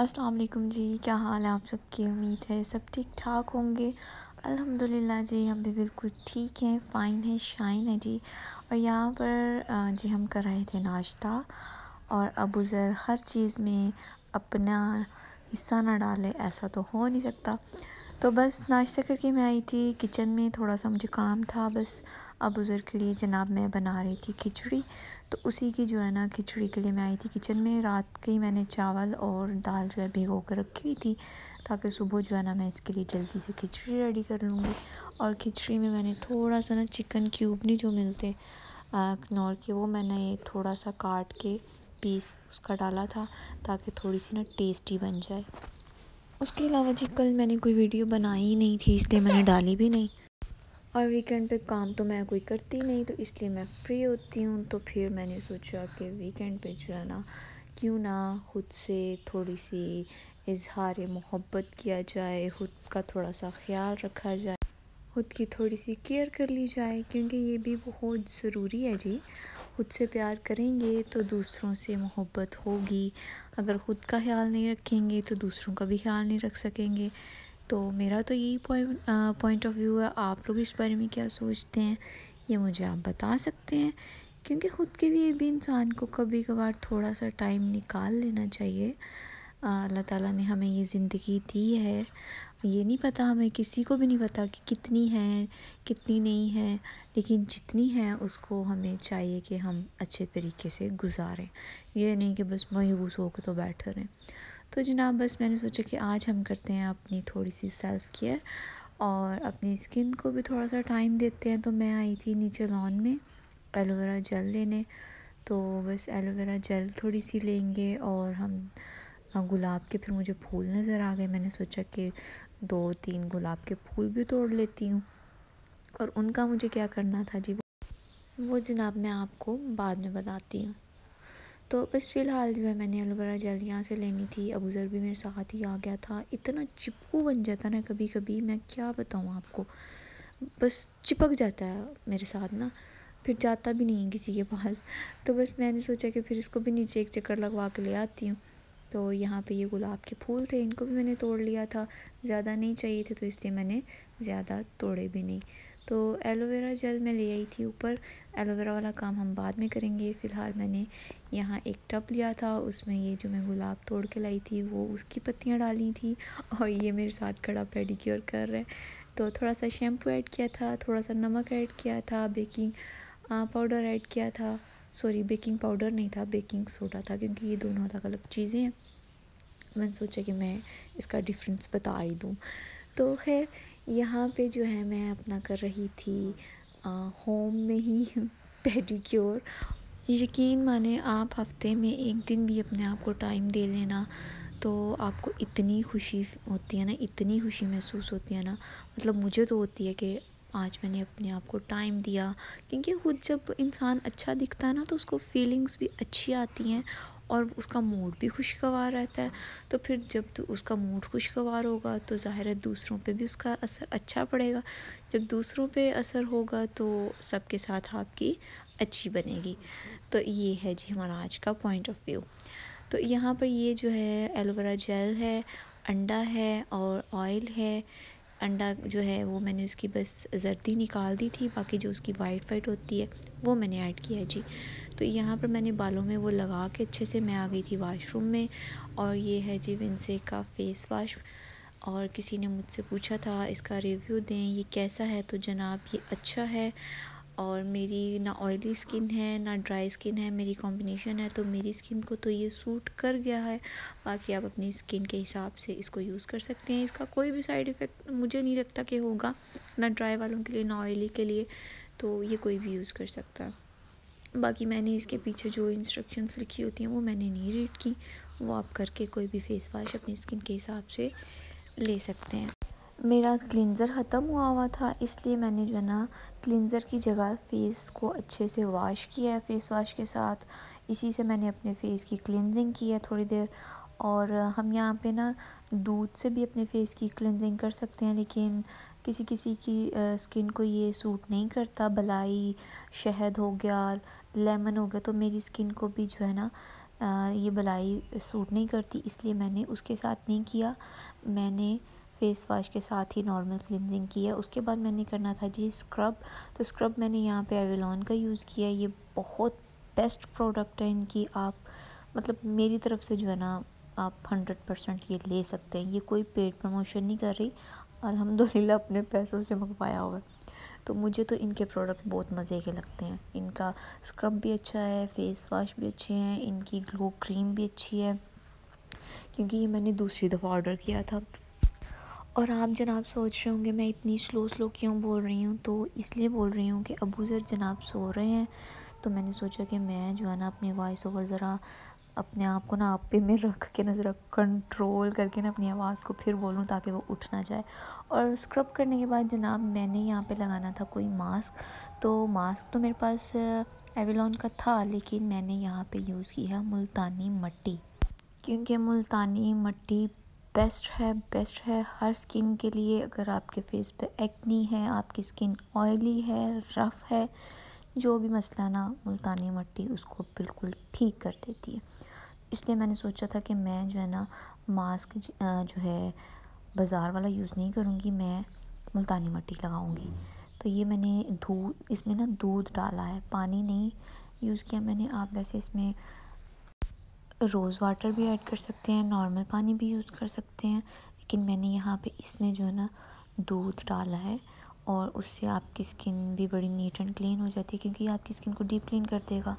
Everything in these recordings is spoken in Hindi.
अस्सलाम वालेकुम जी क्या हाल है आप सबकी उम्मीद है सब ठीक ठाक होंगे अल्हम्दुलिल्लाह जी हम भी बिल्कुल ठीक हैं फ़ाइन है शाइन है जी और यहाँ पर जी हम कर रहे थे नाश्ता और अबू ज़र हर चीज़ में अपना हिस्सा ना डाले ऐसा तो हो नहीं सकता तो बस नाश्ता करके मैं आई थी किचन में थोड़ा सा मुझे काम था बस अब बुज़ुर्ग के लिए जनाब मैं बना रही थी खिचड़ी तो उसी की जो है ना खिचड़ी के लिए मैं आई थी किचन में रात के ही मैंने चावल और दाल जो है भिगो कर रखी हुई थी ताकि सुबह जो है ना मैं इसके लिए जल्दी से खिचड़ी रेडी कर लूँगी और खिचड़ी में मैंने थोड़ा सा ना चिकन क्यूब नहीं जो मिलते कनौर के वो मैंने थोड़ा सा काट के पीस उसका डाला था ताकि थोड़ी सी ना टेस्टी बन जाए उसके अलावा जी कल मैंने कोई वीडियो बनाई ही नहीं थी इसलिए मैंने डाली भी नहीं और वीकेंड पे काम तो मैं कोई करती नहीं तो इसलिए मैं फ्री होती हूँ तो फिर मैंने सोचा कि वीकेंड पे जो है ना क्यों ना खुद से थोड़ी सी इजहार मोहब्बत किया जाए खुद का थोड़ा सा ख्याल रखा जाए खुद की थोड़ी सी केयर कर ली जाए क्योंकि ये भी बहुत ज़रूरी है जी खुद से प्यार करेंगे तो दूसरों से मोहब्बत होगी अगर खुद का ख्याल नहीं रखेंगे तो दूसरों का भी ख्याल नहीं रख सकेंगे तो मेरा तो यही पॉइंट पॉइंट ऑफ व्यू है आप लोग इस बारे में क्या सोचते हैं ये मुझे आप बता सकते हैं क्योंकि ख़ुद के लिए भी इंसान को कभी कभार थोड़ा सा टाइम निकाल लेना चाहिए अल्लाह ताला ने हमें ये ज़िंदगी दी है ये नहीं पता हमें किसी को भी नहीं पता कि कितनी है कितनी नहीं है लेकिन जितनी है उसको हमें चाहिए कि हम अच्छे तरीके से गुजारें ये नहीं कि बस मायूस होकर तो बैठे रहें तो जनाब बस मैंने सोचा कि आज हम करते हैं अपनी थोड़ी सी सेल्फ़ केयर और अपनी स्किन को भी थोड़ा सा टाइम देते हैं तो मैं आई थी नीचे लॉन में एलोवेरा जेल लेने तो बस एलोवेरा जेल थोड़ी सी लेंगे और हम हाँ, गुलाब के फिर मुझे फूल नज़र आ गए मैंने सोचा कि दो तीन गुलाब के फूल भी तोड़ लेती हूँ और उनका मुझे क्या करना था जी वो वो जनाब मैं आपको बाद में बताती हूँ तो बस फिलहाल जो है मैंने एलोवेरा जेल यहाँ से लेनी थी अबूज़र भी मेरे साथ ही आ गया था इतना चिपकू बन जाता ना कभी कभी मैं क्या बताऊँ आपको बस चिपक जाता है मेरे साथ ना फिर जाता भी नहीं है किसी के पास तो बस मैंने सोचा कि फिर इसको भी नीचे एक चक्कर लगवा के ले आती हूँ तो यहाँ पे ये गुलाब के फूल थे इनको भी मैंने तोड़ लिया था ज़्यादा नहीं चाहिए थे तो इसलिए मैंने ज़्यादा तोड़े भी नहीं तो एलोवेरा जेल मैं ले आई थी ऊपर एलोवेरा वाला काम हम बाद में करेंगे फ़िलहाल मैंने यहाँ एक टब लिया था उसमें ये जो मैं गुलाब तोड़ के लाई थी वो उसकी पत्तियाँ डाली थी और ये मेरे साथ खड़ा पेडिक्योर कर रहा है तो थोड़ा सा शैम्पू ऐड किया था थोड़ा सा नमक ऐड किया था बेकिंग पाउडर ऐड किया था सॉरी बेकिंग पाउडर नहीं था बेकिंग सोडा था क्योंकि ये दोनों अलग अलग चीज़ें हैं मैंने सोचा कि मैं इसका डिफरेंस बता ही दूँ तो खैर यहाँ पे जो है मैं अपना कर रही थी आ, होम में ही पेडिक्योर यकीन माने आप हफ्ते में एक दिन भी अपने आप को टाइम दे लेना तो आपको इतनी खुशी होती है ना इतनी खुशी महसूस होती है ना मतलब मुझे तो होती है कि आज मैंने अपने आप को टाइम दिया क्योंकि खुद जब इंसान अच्छा दिखता है ना तो उसको फीलिंग्स भी अच्छी आती हैं और उसका मूड भी खुशगवार रहता है तो फिर जब तो उसका मूड खुशगवार होगा तो ज़ाहिर है दूसरों पे भी उसका असर अच्छा पड़ेगा जब दूसरों पे असर होगा तो सबके साथ आपकी अच्छी बनेगी तो ये है जी हमारा आज का पॉइंट ऑफ व्यू तो यहाँ पर ये जो है एलोवेरा जेल है अंडा है और ऑयल है अंडा जो है वो मैंने उसकी बस जर्दी निकाल दी थी बाकी जो उसकी वाइट वाइट होती है वो मैंने ऐड किया है जी तो यहाँ पर मैंने बालों में वो लगा के अच्छे से मैं आ गई थी वाशरूम में और ये है जी विंसे का फेस वाश और किसी ने मुझसे पूछा था इसका रिव्यू दें ये कैसा है तो जनाब ये अच्छा है और मेरी ना ऑयली स्किन है ना ड्राई स्किन है मेरी कॉम्बिनेशन है तो मेरी स्किन को तो ये सूट कर गया है बाकी आप अपनी स्किन के हिसाब से इसको यूज़ कर सकते हैं इसका कोई भी साइड इफ़ेक्ट मुझे नहीं लगता कि होगा ना ड्राई वालों के लिए ना ऑयली के लिए तो ये कोई भी यूज़ कर सकता है बाकी मैंने इसके पीछे जो इंस्ट्रक्शंस लिखी होती हैं वो मैंने नहीं रीड की वो आप करके कोई भी फेस वाश अपनी स्किन के हिसाब से ले सकते हैं मेरा क्लिनज़र ख़त्म हुआ हुआ था इसलिए मैंने जो है ना क्लिनज़र की जगह फ़ेस को अच्छे से वॉश किया है फ़ेस वाश के साथ इसी से मैंने अपने फ़ेस की क्लिनजिंग की है थोड़ी देर और हम यहाँ पे ना दूध से भी अपने फ़ेस की क्लिनजिंग कर सकते हैं लेकिन किसी किसी की स्किन को ये सूट नहीं करता बलाई शहद हो गया लेमन हो गया तो मेरी स्किन को भी जो है ना ये बलाई सूट नहीं करती इसलिए मैंने उसके साथ नहीं किया मैंने फेस वाश के साथ ही नॉर्मल क्लिनजिंग की है उसके बाद मैंने करना था जी स्क्रब तो स्क्रब मैंने यहाँ पे एवेलॉन का यूज़ किया ये बहुत बेस्ट प्रोडक्ट है इनकी आप मतलब मेरी तरफ से जो है ना आप हंड्रेड परसेंट ये ले सकते हैं ये कोई पेड प्रमोशन नहीं कर रही अलहमदिल्ला अपने पैसों से मंगवाया हुआ है तो मुझे तो इनके प्रोडक्ट बहुत मज़े के लगते हैं इनका स्क्रब भी अच्छा है फेस वाश भी अच्छे हैं इनकी ग्लो क्रीम भी अच्छी है क्योंकि ये मैंने दूसरी दफ़ा ऑर्डर किया था और आप जनाब सोच रहे होंगे मैं इतनी स्लो स्लो क्यों बोल रही हूँ तो इसलिए बोल रही हूँ कि अबू ज़र जनाब सो रहे हैं तो मैंने सोचा कि मैं जो है ना अपनी वॉइस ओवर ज़रा अपने आप को ना आपे में रख के ना ज़रा कंट्रोल करके ना अपनी आवाज़ को फिर बोलूँ ताकि वो उठ ना जाए और स्क्रब करने के बाद जनाब मैंने यहाँ पे लगाना था कोई मास्क तो मास्क तो मेरे पास एविलॉन का था लेकिन मैंने यहाँ पे यूज़ किया मुल्तानी मट्टी क्योंकि मुल्तानी मट्टी बेस्ट है बेस्ट है हर स्किन के लिए अगर आपके फेस पे एक्नी है आपकी स्किन ऑयली है रफ़ है जो भी मसला ना मुल्तानी मट्टी उसको बिल्कुल ठीक कर देती है इसलिए मैंने सोचा था कि मैं जो है ना मास्क जो है बाज़ार वाला यूज़ नहीं करूँगी मैं मुल्तानी मट्टी लगाऊँगी तो ये मैंने दूध इसमें ना दूध डाला है पानी नहीं यूज़ किया मैंने आप वैसे इसमें रोज़ वाटर भी ऐड कर सकते हैं नॉर्मल पानी भी यूज़ कर सकते हैं लेकिन मैंने यहाँ पे इसमें जो है ना दूध डाला है और उससे आपकी स्किन भी बड़ी नीट एंड क्लीन हो जाती है क्योंकि आपकी स्किन को डीप क्लीन कर देगा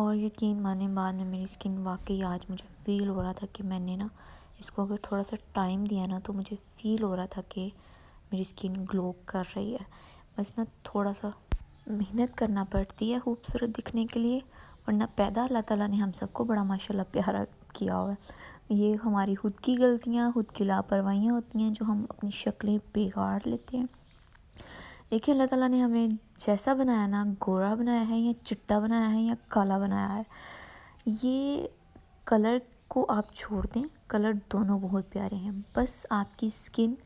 और यकीन माने बाद में मेरी स्किन वाकई आज मुझे फ़ील हो रहा था कि मैंने ना इसको अगर थोड़ा सा टाइम दिया ना तो मुझे फ़ील हो रहा था कि मेरी स्किन ग्लो कर रही है बस ना थोड़ा सा मेहनत करना पड़ती है खूबसूरत दिखने के लिए वरना पैदा अल्लाह ताला ने हम सबको बड़ा माशाल्लाह प्यारा किया हुआ है ये हमारी खुद की गलतियाँ खुद की लापरवाहियाँ होती हैं जो हम अपनी शक्लें बिगाड़ लेते हैं देखिए अल्लाह ताला ने हमें जैसा बनाया ना गोरा बनाया है या चिट्टा बनाया है या काला बनाया है ये कलर को आप छोड़ दें कलर दोनों बहुत प्यारे हैं बस आपकी स्किन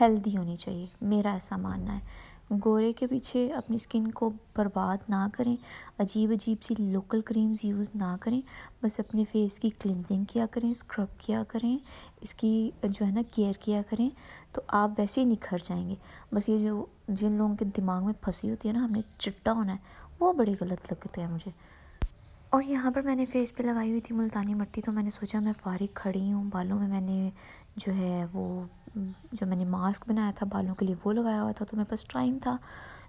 हेल्दी होनी चाहिए मेरा ऐसा मानना है गोरे के पीछे अपनी स्किन को बर्बाद ना करें अजीब अजीब सी लोकल क्रीम्स यूज़ ना करें बस अपने फेस की क्लिनजिंग किया करें स्क्रब किया करें इसकी जो है ना केयर किया करें तो आप वैसे ही निखर जाएंगे बस ये जो जिन लोगों के दिमाग में फंसी होती है ना हमने चिट्टा होना है वो बड़े गलत लगते हैं मुझे और यहाँ पर मैंने फेस पे लगाई हुई थी मुल्तानी मट्टी तो मैंने सोचा मैं फारिग खड़ी हूँ बालों में मैंने जो है वो जो मैंने मास्क बनाया था बालों के लिए वो लगाया हुआ था तो मेरे पास टाइम था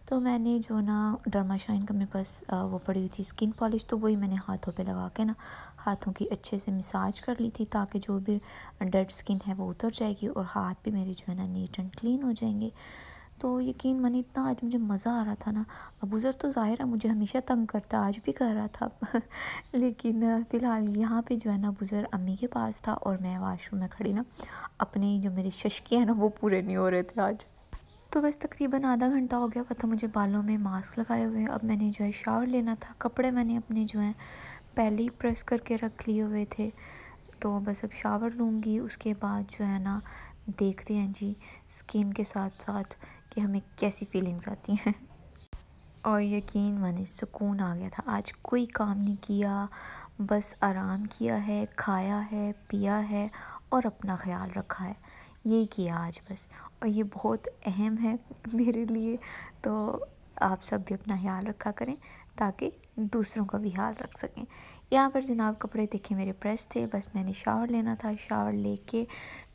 तो मैंने जो ना डर्मा शाइन का मेरे पास वो पड़ी हुई थी स्किन पॉलिश तो वही मैंने हाथों पे लगा के ना हाथों की अच्छे से मिसाज कर ली थी ताकि जो भी डेड स्किन है वो उतर जाएगी और हाथ भी मेरे जो है ना नीट एंड क्लीन हो जाएंगे तो यकीन माने इतना आज मुझे मज़ा आ रहा था ना अबूज़र तो ज़ाहिर है मुझे हमेशा तंग करता आज भी कर रहा था लेकिन फ़िलहाल यहाँ पे जो है ना अबूज़र अम्मी के पास था और मैं वाशरूम में खड़ी ना अपने जो मेरे शशके हैं ना वो पूरे नहीं हो रहे थे आज तो बस तकरीबन आधा घंटा हो गया पता मुझे बालों में मास्क लगाए हुए अब मैंने जो है शावर लेना था कपड़े मैंने अपने जो हैं पहले ही प्रेस करके रख लिए हुए थे तो बस अब शावर लूँगी उसके बाद जो है ना देखते हैं जी स्किन के साथ साथ कि हमें कैसी फीलिंग्स आती हैं और यकीन माने सुकून आ गया था आज कोई काम नहीं किया बस आराम किया है खाया है पिया है और अपना ख्याल रखा है यही किया आज बस और ये बहुत अहम है मेरे लिए तो आप सब भी अपना ख्याल रखा करें ताकि दूसरों का भी हाल रख सकें यहाँ पर जनाब कपड़े देखे मेरे प्रेस थे बस मैंने शावर लेना था शावर लेके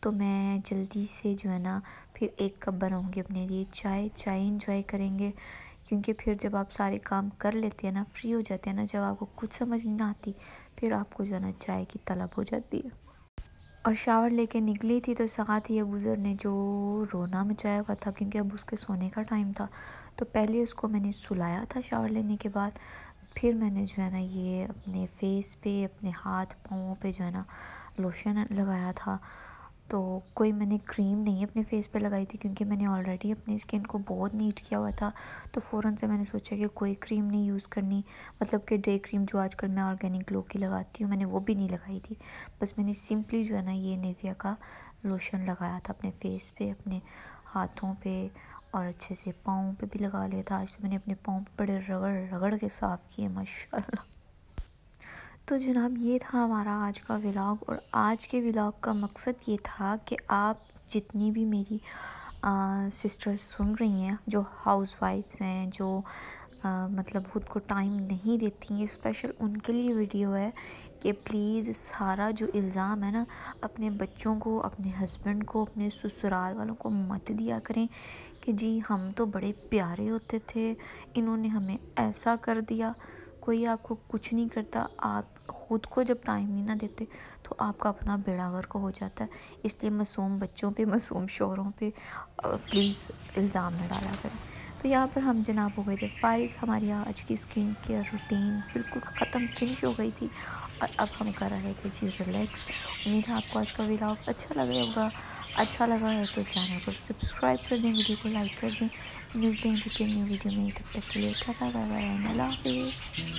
तो मैं जल्दी से जो है ना फिर एक कप बनाऊँगी अपने लिए चाय चाय इन्जॉय करेंगे क्योंकि फिर जब आप सारे काम कर लेते हैं ना फ्री हो जाते हैं ना जब आपको कुछ समझ नहीं आती फिर आपको जो है ना चाय की तलब हो जाती है और शावर लेके निकली थी तो साथ ही अबूज़र ने जो रोना मचाया हुआ था क्योंकि अब उसके सोने का टाइम था तो पहले उसको मैंने सुलाया था शावर लेने के बाद फिर मैंने जो है ना ये अपने फेस पे अपने हाथ पाँव पे जो है ना लोशन लगाया था तो कोई मैंने क्रीम नहीं अपने फेस पे लगाई थी क्योंकि मैंने ऑलरेडी अपनी स्किन को बहुत नीट किया हुआ था तो फ़ौर से मैंने सोचा कि कोई क्रीम नहीं यूज़ करनी मतलब कि डे क्रीम जो आजकल मैं ऑर्गेनिक ग्लो की लगाती हूँ मैंने वो भी नहीं लगाई थी बस मैंने सिंपली जो है ना ये नेविया का लोशन लगाया था अपने फेस पर अपने हाथों पर और अच्छे से पाँव पर भी लगा लिया था आज तो मैंने अपने पाँव पर बड़े रगड़ रगड़ के साफ़ किए माशा तो जनाब ये था हमारा आज का व्लॉग और आज के व्लॉग का मकसद ये था कि आप जितनी भी मेरी सिस्टर्स सुन रही हैं जो हाउस वाइफ्स हैं जो आ, मतलब खुद को टाइम नहीं देती हैं स्पेशल उनके लिए वीडियो है कि प्लीज़ सारा जो इल्ज़ाम है ना अपने बच्चों को अपने हस्बैंड को अपने ससुराल वालों को मत दिया करें कि जी हम तो बड़े प्यारे होते थे इन्होंने हमें ऐसा कर दिया कोई आपको कुछ नहीं करता आप खुद को जब टाइम ही ना देते तो आपका अपना बेड़ा गर्क हो जाता है इसलिए मासूम बच्चों पे मासूम शोरों पे प्लीज़ इल्ज़ाम न डाला करें तो यहाँ पर हम जनाब हो गए थे फाइव हमारी आज की स्किन केयर रूटीन बिल्कुल ख़त्म फिनिश हो गई थी और अब हम कर रहे थे जी रिलैक्स उम्मीद है आपको आज का विलाग अच्छा लगा होगा अच्छा लगा है तो चैनल को सब्सक्राइब कर दें वीडियो को लाइक कर दें मिलते हैं जी न्यू वीडियो में तब तक के लिए अच्छा बाय